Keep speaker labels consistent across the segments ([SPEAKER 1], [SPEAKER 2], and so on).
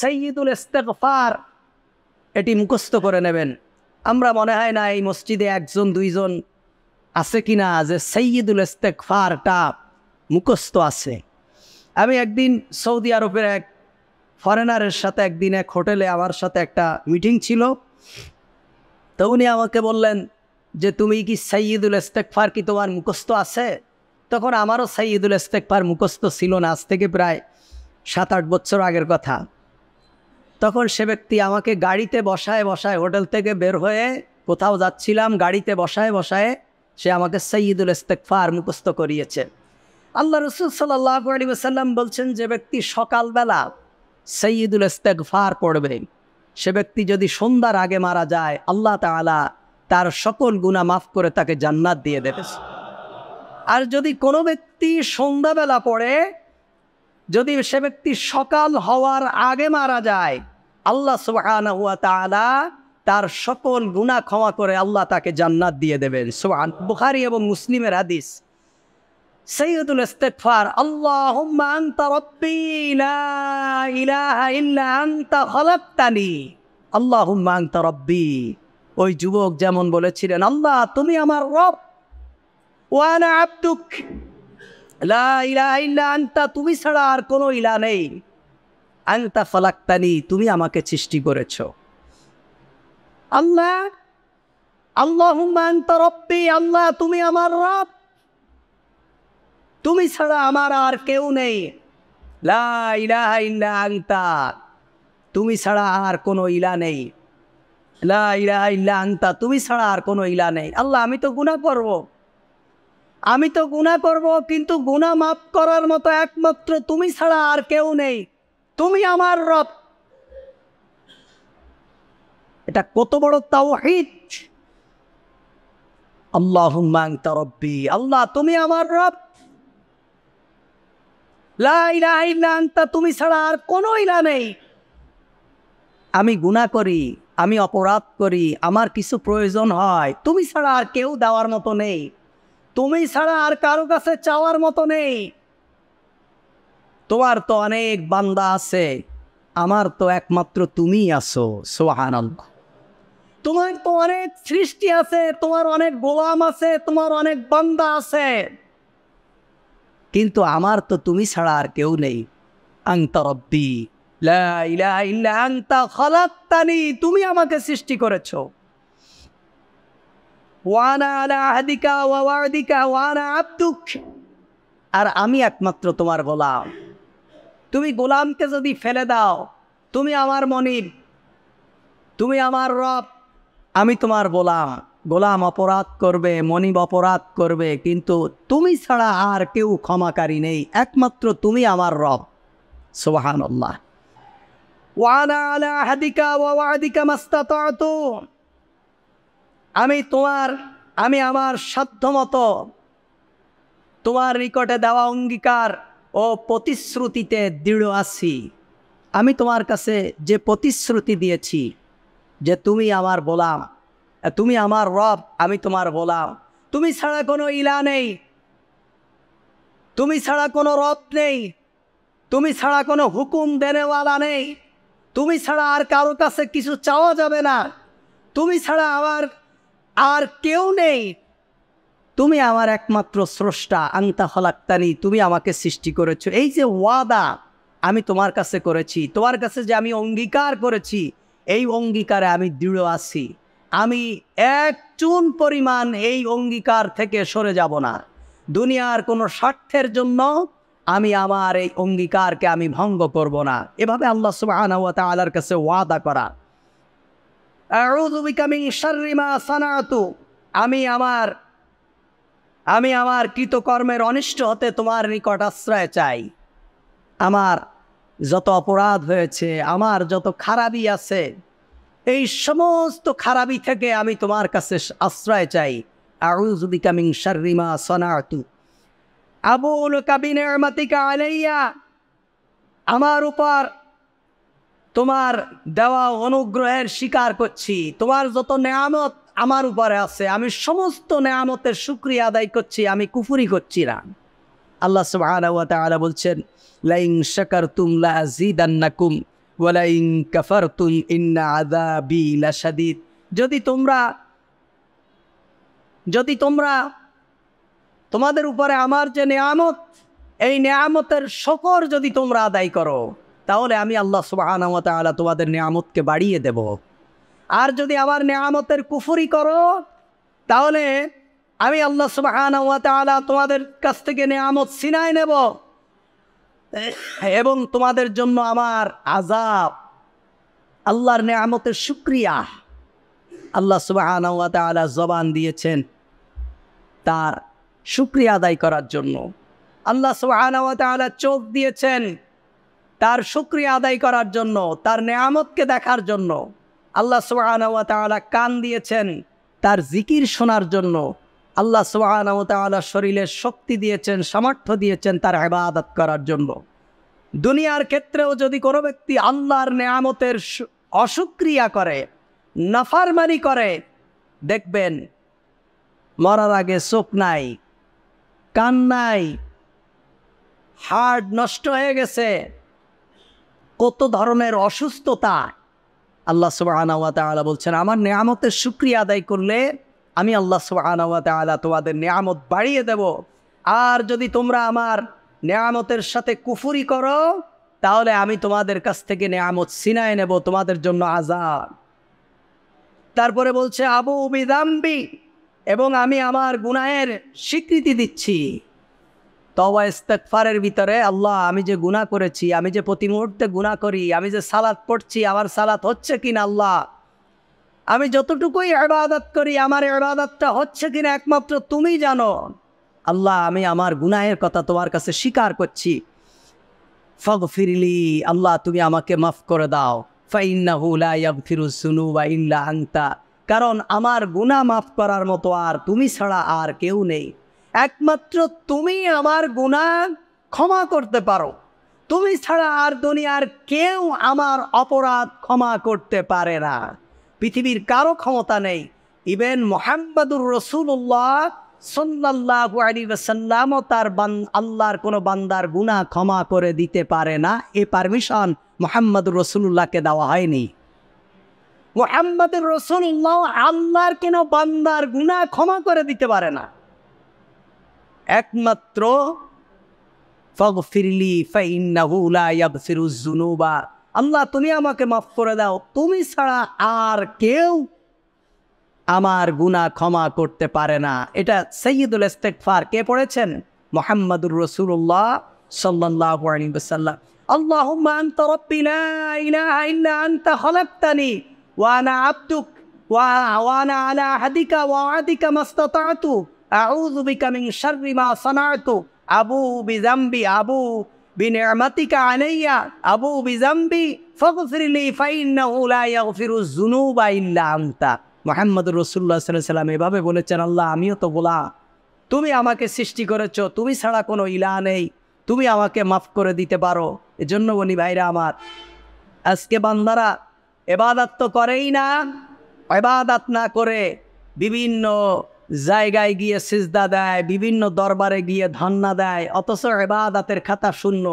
[SPEAKER 1] সৈয়দুল ইস্তেকফার এটি মুখস্থ করে নেবেন আমরা মনে হয় না এই মসজিদে একজন দুইজন আছে কি না যে সৈয়দুল ইস্তেকফারটা মুখস্থ আছে আমি একদিন সৌদি আরবের এক ফরেনারের সাথে একদিন এক হোটেলে আমার সাথে একটা মিটিং ছিল তো উনি আমাকে বললেন যে তুমি কি সৈয়দুল ইস্তেকফার কি তোমার মুখস্থ আছে তখন আমারও সৈয়দুল ইস্তেকফার মুখস্থ ছিল না আজ থেকে প্রায় সাত আট বছর আগের কথা তখন সে ব্যক্তি আমাকে গাড়িতে বসায় বসায় হোটেল থেকে বের হয়ে কোথাও যাচ্ছিলাম গাড়িতে বসায় বসায় সে আমাকে সঈদুল ইস্তেকফার মুখস্থ করিয়েছে আল্লাহ রসুল সাল্লাহ আলী সাল্লাম বলছেন যে ব্যক্তি সকালবেলা সঈদুল ইস্তেকফার পড়বে সে ব্যক্তি যদি সন্ধ্যার আগে মারা যায় আল্লাহ তালা তার সকল গুণা মাফ করে তাকে জান্নাত দিয়ে দেবে আর যদি কোনো ব্যক্তি সন্ধ্যাবেলা পড়ে যদি সে ব্যক্তি সকাল হওয়ার আগে মারা যায় আল্লাহ সুবাহানা তার সকল গুণা ক্ষমা করে আল্লাহ তাকে জান্নাত দিয়ে দেবেন সুবাহ বুখারি এবং মুসলিমের হাদিস সৈয়দুল ইস্তেকফার আল্লাহ আল্লাহ রব্বি ওই যুবক যেমন বলেছিলেন আল্লাহ তুমি আমার রব ওয়ানা আব্দুক লা ইলা ইল্লা আন্তা তুমি ছাড়া আর কোনো ইলা নেই আংতা ফলাক্তানি তুমি আমাকে সৃষ্টি করেছ আল্লাহ আল্লাহ রব্বি আল্লাহ তুমি আমার রব তুমি ছাড়া আমার আর কেউ নেই আংতা তুমি ছাড়া আর কোনো ইলা নেই আংতা তুমি ছাড়া আর কোনো ইলা নেই আল্লাহ আমি তো গুণা করব। আমি তো গুণা করব কিন্তু গুণা মাফ করার মতো একমাত্র তুমি ছাড়া আর কেউ নেই তুমি আমার রব এটা কত বড় তাওহিদ আল্লাহ রব্বি আল্লাহ তুমি আমার রব তুমি ছাড়া আর কোনো ইলা নেই আমি গুণা করি আমি অপরাধ করি আমার কিছু প্রয়োজন হয় তুমি ছাড়া আর কেউ দেওয়ার মতো নেই তুমি ছাড়া আর কারো কাছে চাওয়ার মতো নেই তোমার তো অনেক বান্দা আছে আমার তো একমাত্র তুমি আছো সোহান তোমার তো অনেক সৃষ্টি আছে তোমার অনেক গোলাম আছে তোমার অনেক বান্দা আছে কিন্তু আমার তো তুমি ছাড়া আর কেউ নেই আংতা রব্বি খলাক্তানি তুমি আমাকে সৃষ্টি করেছো আব্দুক আর আমি একমাত্র তোমার গোলাম তুমি গোলামকে যদি ফেলে দাও তুমি আমার মনির তুমি আমার রব আমি তোমার গোলাম গোলাম অপরাধ করবে মনিব অপরাধ করবে কিন্তু তুমি ছাড়া আর কেউ ক্ষমাকারী নেই একমাত্র তুমি আমার রব সোহান আমি তোমার আমি আমার সাধ্যমতো তোমার নিকটে দেওয়া অঙ্গীকার ও প্রতিশ্রুতিতে দৃঢ় আছি আমি তোমার কাছে যে প্রতিশ্রুতি দিয়েছি যে তুমি আমার বলাম তুমি আমার রব আমি তোমার বলাম তুমি ছাড়া কোনো ইলা নেই তুমি ছাড়া কোনো রব নেই তুমি ছাড়া কোনো হুকুম দেনেওয়ালা নেই তুমি ছাড়া আর কারো কাছে কিছু চাওয়া যাবে না তুমি ছাড়া আমার আর কেউ নেই তুমি আমার একমাত্র স্রষ্টা আংতা হলাক্তানি তুমি আমাকে সৃষ্টি করেছো এই যে ওয়াদা আমি তোমার কাছে করেছি তোমার কাছে যে আমি অঙ্গীকার করেছি এই অঙ্গীকারে আমি দৃঢ় আছি আমি এক চুন পরিমাণ এই অঙ্গীকার থেকে সরে যাব না দুনিয়ার কোনো স্বার্থের জন্য আমি আমার এই অঙ্গীকারকে আমি ভঙ্গ করব না এভাবে আল্লাহ সুবাহ আলার কাছে ওয়াদা করা আমি আমার আমি আমার কৃতকর্মের অনিষ্ট হতে তোমার নিকট আশ্রয় চাই আমার যত অপরাধ হয়েছে আমার যত খারাপই আছে এই সমস্ত খারাপি থেকে আমি তোমার কাছে আশ্রয় চাই আউজ বিকামিং শারিমা সনাতু আবুল কাবিনের মাতিকা আলাইয়া আমার উপর তোমার দেওয়া অনুগ্রহের স্বীকার করছি তোমার যত নিয়ামত আমার উপরে আছে আমি সমস্ত নেয়ামতের শুক্রিয়া আদায় করছি আমি কুফুরি করছি না আল্লাহ সুবাহ বলছেন লাইং শাকার তুম লাকুম ওয়ালাইং কাফার তুম ইন্না আদা বি যদি তোমরা যদি তোমরা তোমাদের উপরে আমার যে নেয়ামত এই নেয়ামতের শকর যদি তোমরা আদায় করো তাহলে আমি আল্লাহ সুবাহ তোমাদের নেয়ামতকে বাড়িয়ে দেবো আর যদি আমার নেয়ামতের কুফুরি করো তাহলে আমি আল্লাহ সুবাহান তালা তোমাদের কাছ থেকে নেয়ামত সিনাই নেব এবং তোমাদের জন্য আমার আজাব আল্লাহর নেয়ামতের শুক্রিয়া আল্লাহ সুবাহান তালা জবান দিয়েছেন তার সুক্রিয়া আদায় করার জন্য আল্লাহ সুবাহান আলা চোখ দিয়েছেন তার সুক্রিয়া আদায় করার জন্য তার নেয়ামতকে দেখার জন্য আল্লাহ সোহানাওয়া কান দিয়েছেন তার জিকির শোনার জন্য আল্লাহ সোহানাওয়া তালা শরীরের শক্তি দিয়েছেন সামর্থ্য দিয়েছেন তার আবাদত করার জন্য দুনিয়ার ক্ষেত্রেও যদি কোনো ব্যক্তি আল্লাহর নেয়ামতের অসুক্রিয়া করে নাফারমানি করে দেখবেন মরার আগে চোখ নাই কান নাই হার্ট নষ্ট হয়ে গেছে কত ধরনের অসুস্থতা আল্লাহ সুবাহ আনাওয়াতালা বলছেন আমার নেয়ামতের সুক্রিয়া আদায় করলে আমি আল্লাহ সুবাহ আনাওয়াতালা তোমাদের নেয়ামত বাড়িয়ে দেব আর যদি তোমরা আমার নেয়ামতের সাথে কুফুরি করো তাহলে আমি তোমাদের কাছ থেকে নেয়ামত সিনায় নেব তোমাদের জন্য আজাদ তারপরে বলছে আবু বিদাম্বি এবং আমি আমার গুনায়ের স্বীকৃতি দিচ্ছি তওবা ইস্তেকফারের ভিতরে আল্লাহ আমি যে গুণা করেছি আমি যে প্রতি মুহূর্তে গুণা করি আমি যে সালাত পড়ছি আমার সালাত হচ্ছে কি না আল্লাহ আমি যতটুকুই এবাদত করি আমার এবাদতটা হচ্ছে কি না একমাত্র তুমি জানো আল্লাহ আমি আমার গুনাহের কথা তোমার কাছে স্বীকার করছি ফগ ফিরিলি আল্লাহ তুমি আমাকে মাফ করে দাও ইল্লা আংতা কারণ আমার গুনাহ মাফ করার মতো আর তুমি ছাড়া আর কেউ নেই একমাত্র তুমি আমার গুণা ক্ষমা করতে পারো তুমি ছাড়া আর দুনিয়ার কেউ আমার অপরাধ ক্ষমা করতে পারে না পৃথিবীর কারো ক্ষমতা নেই ইভেন মোহাম্মদুর রসুল্লাহ সাল্লাহ আলী সাল্লামও তার বান আল্লাহর কোনো বান্দার গুণা ক্ষমা করে দিতে পারে না এ পারমিশন মোহাম্মদুর রসুল্লাহকে দেওয়া হয়নি মোহাম্মদুর রসুল্লাহ আল্লাহর কেন বান্দার গুণা ক্ষমা করে দিতে পারে না একমাত্র ফগফিরলি ফাইন্নাহুলাইয়াবফিরুজুনুবা আল্লাহ তুমি আমাকে মাফ করে দাও তুমি ছাড়া আর কেউ আমার গুণা ক্ষমা করতে পারে না এটা সৈয়দুল ইস্তেকফার কে পড়েছেন মোহাম্মদুর রসুল্লাহ সাল্লাহ আল্লাহ আবু বিজাম্বি আবু আবু বিজাম্বি ইল্লা আনতা এভাবে বলেছেন আল্লাহ আমিও তো বলা তুমি আমাকে সৃষ্টি করেছ তুমি ছাড়া কোনো ইলা নেই তুমি আমাকে মাফ করে দিতে পারো এজন্য বলি ভাইরা আমার আজকে বান্দারা এবাদাত তো করেই না এবাদাত না করে বিভিন্ন জায়গায় গিয়ে সিজদা দেয় বিভিন্ন দরবারে গিয়ে ধন্না দেয় অথচ এবাদাতের খাতা শূন্য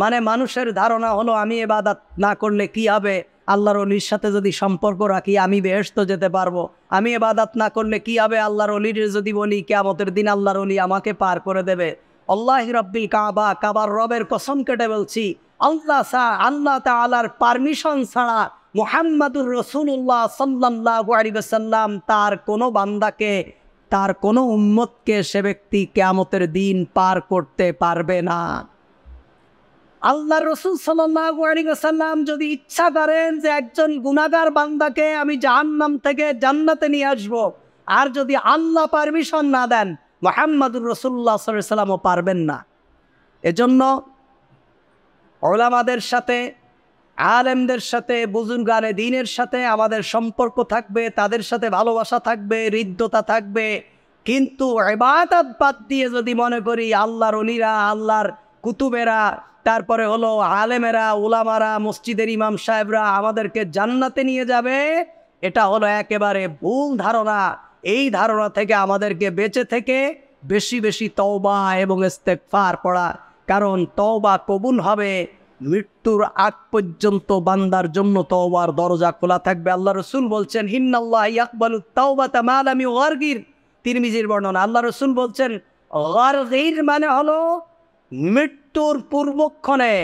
[SPEAKER 1] মানে মানুষের ধারণা হলো আমি এবাদাত না করলে কি হবে আল্লাহর অলির সাথে যদি সম্পর্ক রাখি আমি বেহস্ত যেতে পারবো আমি এবাদাত না করলে কি হবে আল্লাহর অলির যদি বলি কেয়ামতের দিন আল্লাহর অলি আমাকে পার করে দেবে আল্লাহ রব্বিল কাবা কাবার রবের কসম কেটে বলছি আল্লাহ সা আল্লাহ তালার পারমিশন ছাড়া মোহাম্মদুর রসুল্লাহ সাল্লাহ সাল্লাম তার কোনো বান্দাকে তার কোনো উম্মতকে সে ব্যক্তি কেয়ামতের দিন পার করতে পারবে না আল্লাহ রসুল সাল্লাম যদি ইচ্ছা করেন যে একজন গুণাগার বান্দাকে আমি জাহান্নাম থেকে জান্নাতে নিয়ে আসবো আর যদি আল্লাহ পারমিশন না দেন মোহাম্মদুর রসুল্লাহ সাল্লামও পারবেন না এজন্য ওলামাদের সাথে আলেমদের সাথে বুজুর্গানে দিনের সাথে আমাদের সম্পর্ক থাকবে তাদের সাথে ভালোবাসা থাকবে হৃদ্যতা থাকবে কিন্তু এবাদাত বাদ দিয়ে যদি মনে করি আল্লাহর অলিরা আল্লাহর কুতুবেরা তারপরে হলো আলেমেরা উলামারা মসজিদের ইমাম সাহেবরা আমাদেরকে জান্নাতে নিয়ে যাবে এটা হলো একেবারে ভুল ধারণা এই ধারণা থেকে আমাদেরকে বেঁচে থেকে বেশি বেশি তওবা এবং ইস্তেকফার পড়া কারণ তওবা কবুল হবে মৃত্যুর আগ পর্যন্ত বান্দার জন্য তওবার দরজা খোলা থাকবে আল্লাহ রসুল বলছেন হিন্নাল্লাহ ইয়াকবালু তাওবাতা মালামি ওয়ার্গির তিরমিজির বর্ণনা আল্লাহ রসুল বলছেন গারগির মানে হলো মৃত্যুর পূর্বক্ষণে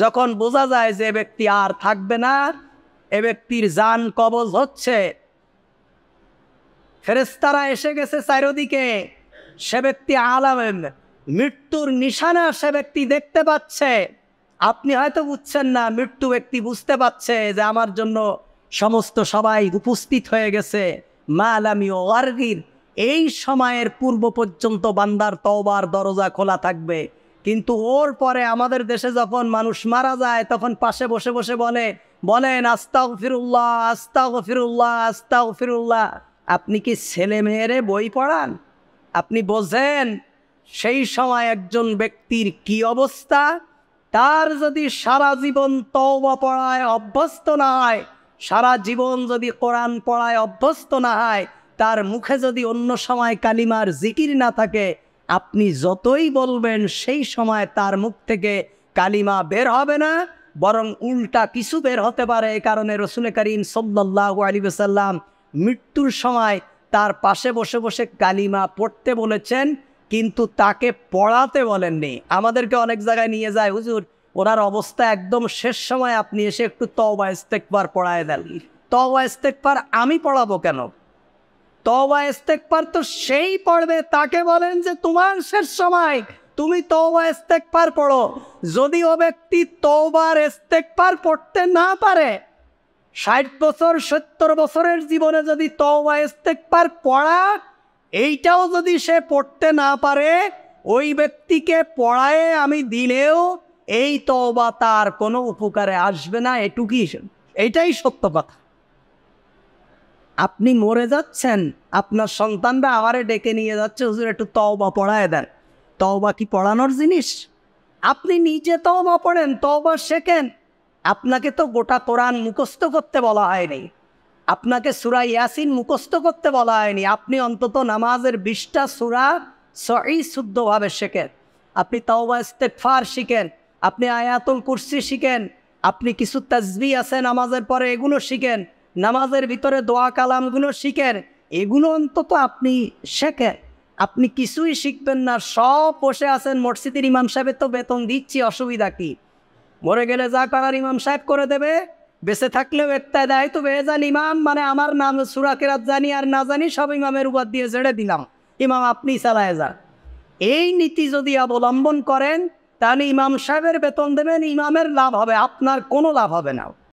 [SPEAKER 1] যখন বোঝা যায় যে ব্যক্তি আর থাকবে না এ ব্যক্তির যান কবজ হচ্ছে ফেরেস্তারা এসে গেছে চারোদিকে সে ব্যক্তি আলামেন মৃত্যুর নিশানা সে ব্যক্তি দেখতে পাচ্ছে আপনি হয়তো বুঝছেন না মৃত্যু ব্যক্তি বুঝতে পারছে যে আমার জন্য সমস্ত সবাই উপস্থিত হয়ে গেছে মা আলামি ওয়ার্গির এই সময়ের পূর্ব পর্যন্ত বান্দার তওবার দরজা খোলা থাকবে কিন্তু ওর পরে আমাদের দেশে যখন মানুষ মারা যায় তখন পাশে বসে বসে বলে বলেন আস্তাও ফিরুল্লাহ আস্তাও ফিরুল্লাহ আস্তাও ফিরুল্লাহ আপনি কি ছেলে মেয়েরে বই পড়ান আপনি বোঝেন সেই সময় একজন ব্যক্তির কি অবস্থা তার যদি সারা জীবন তওবা পড়ায় অভ্যস্ত না হয় সারা জীবন যদি কোরআন পড়ায় অভ্যস্ত না হয় তার মুখে যদি অন্য সময় কালিমার জিকির না থাকে আপনি যতই বলবেন সেই সময় তার মুখ থেকে কালিমা বের হবে না বরং উল্টা কিছু বের হতে পারে এ কারণে রসুল করিম সদ্দাল্লাহ আলী সাল্লাম মৃত্যুর সময় তার পাশে বসে বসে কালিমা পড়তে বলেছেন কিন্তু তাকে পড়াতে বলেননি আমাদেরকে অনেক জায়গায় নিয়ে যায় হুজুর ওনার অবস্থা একদম শেষ সময় আপনি এসে একটু তওবা ইস্তেকবার পড়ায় দেন তওবা ইস্তেকবার আমি পড়াবো কেন তওবা ইস্তেকবার তো সেই পড়বে তাকে বলেন যে তোমার শেষ সময় তুমি তওবা ইস্তেকবার পড়ো যদি ও ব্যক্তি তওবার ইস্তেকবার পড়তে না পারে ষাট বছর সত্তর বছরের জীবনে যদি তওবা ইস্তেকবার পড়া এইটাও যদি সে পড়তে না পারে ওই ব্যক্তিকে পড়ায় আমি দিলেও এই তবা তার কোনো উপকারে আসবে না এটুকুই এটাই সত্য কথা আপনি মরে যাচ্ছেন আপনার সন্তানরা আবারে ডেকে নিয়ে যাচ্ছে হুজুর একটু তওবা পড়ায় দেন তওবা কি পড়ানোর জিনিস আপনি নিজে তওবা পড়েন তওবা শেখেন আপনাকে তো গোটা কোরআন মুখস্থ করতে বলা হয়নি আপনাকে সুরা ইয়াসিন মুখস্থ করতে বলা হয়নি আপনি অন্তত নামাজের বিশটা সুরা সহি শুদ্ধভাবে শেখেন আপনি তাওবা ইস্তেকফার শিখেন আপনি আয়াতুল কুরসি শিখেন আপনি কিছু তাজবি আছে নামাজের পরে এগুলো শিখেন নামাজের ভিতরে দোয়া কালামগুলো শিখেন এগুলো অন্তত আপনি শেখেন আপনি কিছুই শিখবেন না সব বসে আছেন মসজিদের ইমাম সাহেবের তো বেতন দিচ্ছি অসুবিধা কি মরে গেলে যা করার ইমাম সাহেব করে দেবে বেঁচে থাকলেও একটাই তো বেজান ইমাম মানে আমার নাম সুরাকেরাত জানি আর না জানি সব ইমামের উপর দিয়ে ছেড়ে দিলাম ইমাম আপনি চালায় যান এই নীতি যদি অবলম্বন করেন তাহলে ইমাম সাহেবের বেতন দেবেন ইমামের লাভ হবে আপনার কোনো লাভ হবে না